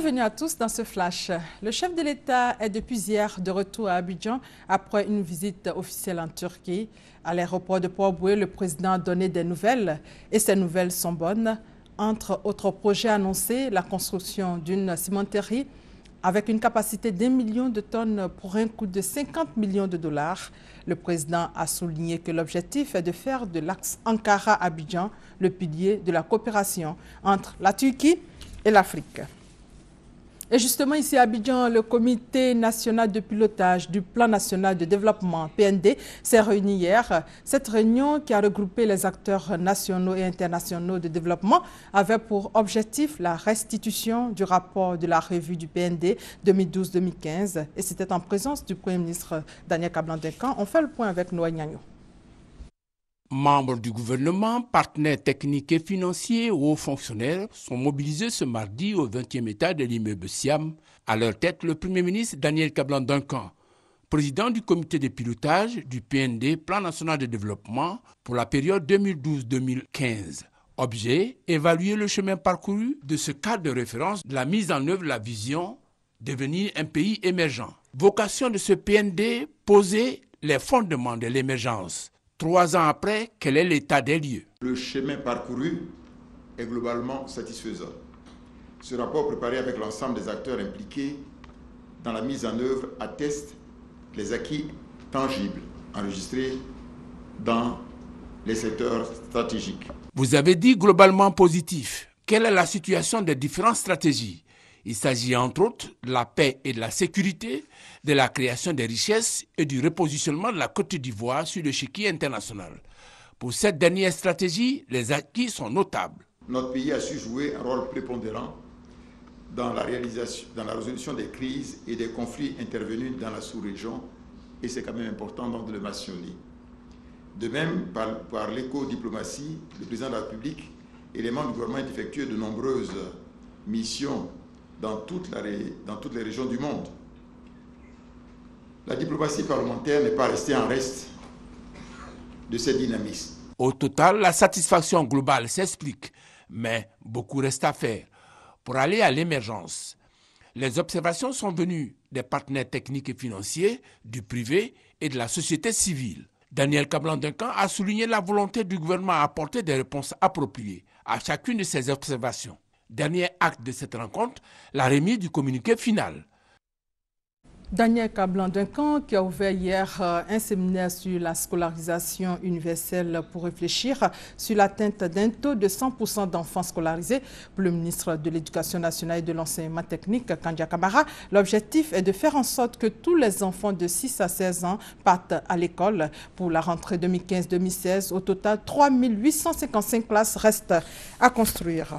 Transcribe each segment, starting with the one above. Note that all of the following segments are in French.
Bienvenue à tous dans ce flash. Le chef de l'État est depuis hier de retour à Abidjan après une visite officielle en Turquie. À l'aéroport de port le président a donné des nouvelles et ces nouvelles sont bonnes. Entre autres projets annoncés, la construction d'une cimenterie avec une capacité d'un million de tonnes pour un coût de 50 millions de dollars. Le président a souligné que l'objectif est de faire de l'axe Ankara-Abidjan le pilier de la coopération entre la Turquie et l'Afrique. Et justement, ici à Abidjan, le comité national de pilotage du plan national de développement, PND, s'est réuni hier. Cette réunion qui a regroupé les acteurs nationaux et internationaux de développement avait pour objectif la restitution du rapport de la revue du PND 2012-2015. Et c'était en présence du Premier ministre Daniel Kablan-Decamp. On fait le point avec Noé Nyanyo. Membres du gouvernement, partenaires techniques et financiers, hauts fonctionnaires sont mobilisés ce mardi au 20e état de l'immeuble Siam. À leur tête, le Premier ministre Daniel Cablan Duncan, président du comité de pilotage du PND, Plan national de développement, pour la période 2012-2015. Objet, évaluer le chemin parcouru de ce cadre de référence de la mise en œuvre de la vision devenir un pays émergent. Vocation de ce PND, poser les fondements de l'émergence Trois ans après, quel est l'état des lieux Le chemin parcouru est globalement satisfaisant. Ce rapport préparé avec l'ensemble des acteurs impliqués dans la mise en œuvre atteste les acquis tangibles enregistrés dans les secteurs stratégiques. Vous avez dit globalement positif. Quelle est la situation des différentes stratégies il s'agit entre autres de la paix et de la sécurité, de la création des richesses et du repositionnement de la Côte d'Ivoire sur le l'échiquier international. Pour cette dernière stratégie, les acquis sont notables. Notre pays a su jouer un rôle prépondérant dans la, résolution des crises et des conflits intervenus dans la sous-région, et c'est quand même important de le mentionner. De même, par, par l'éco-diplomatie, le président de la République et les membres du gouvernement ont effectué de nombreuses missions dans, toutes les régions du monde. La diplomatie parlementaire n'est pas restée en reste de ces dynamismes. Au total, la satisfaction globale s'explique, mais beaucoup reste à faire pour aller à l'émergence. Les observations sont venues des partenaires techniques et financiers, du privé et de la société civile. Daniel Cablan Duncan a souligné la volonté du gouvernement à apporter des réponses appropriées à chacune de ces observations. Dernier acte de cette rencontre, la remise du communiqué final. Daniel Cablan Duncan, qui a ouvert hier euh, un séminaire sur la scolarisation universelle pour réfléchir sur l'atteinte d'un taux de 100% d'enfants scolarisés. Pour le ministre de l'Éducation nationale et de l'enseignement technique, Kandia Kamara, l'objectif est de faire en sorte que tous les enfants de 6 à 16 ans partent à l'école. Pour la rentrée 2015-2016, au total, 3855 classes restent à construire.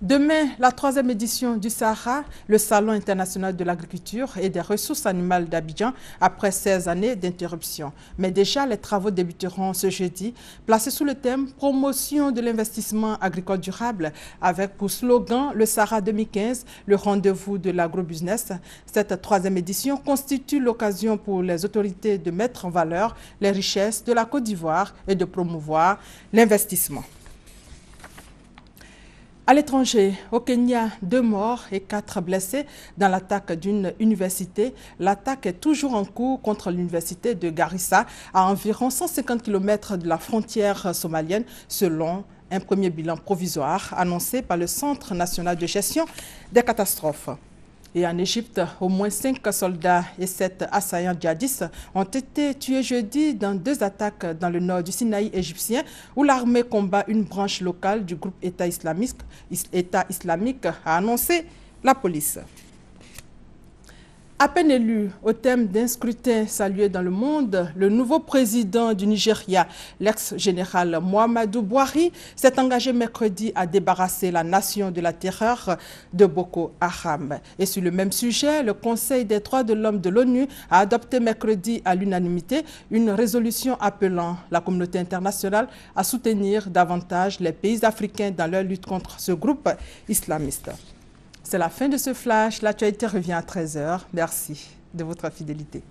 Demain, la troisième édition du Sahara, le Salon international de l'agriculture et des ressources animales d'Abidjan, après 16 années d'interruption. Mais déjà, les travaux débuteront ce jeudi, placés sous le thème « Promotion de l'investissement agricole durable » avec pour slogan « Le Sahara 2015, le rendez-vous de l'agrobusiness ». Cette troisième édition constitue l'occasion pour les autorités de mettre en valeur les richesses de la Côte d'Ivoire et de promouvoir l'investissement. À l'étranger, au Kenya, deux morts et quatre blessés dans l'attaque d'une université. L'attaque est toujours en cours contre l'université de Garissa, à environ 150 km de la frontière somalienne, selon un premier bilan provisoire annoncé par le Centre national de gestion des catastrophes. Et en Égypte, au moins cinq soldats et sept assaillants djihadistes ont été tués jeudi dans deux attaques dans le nord du Sinaï égyptien où l'armée combat une branche locale du groupe État islamique, État islamique a annoncé la police. À peine élu au thème d'un scrutin salué dans le monde, le nouveau président du Nigeria, l'ex-général Mohamedou Bouhari, s'est engagé mercredi à débarrasser la nation de la terreur de Boko Haram. Et sur le même sujet, le Conseil des droits de l'homme de l'ONU a adopté mercredi à l'unanimité une résolution appelant la communauté internationale à soutenir davantage les pays africains dans leur lutte contre ce groupe islamiste. C'est la fin de ce flash. L'actualité revient à 13h. Merci de votre fidélité.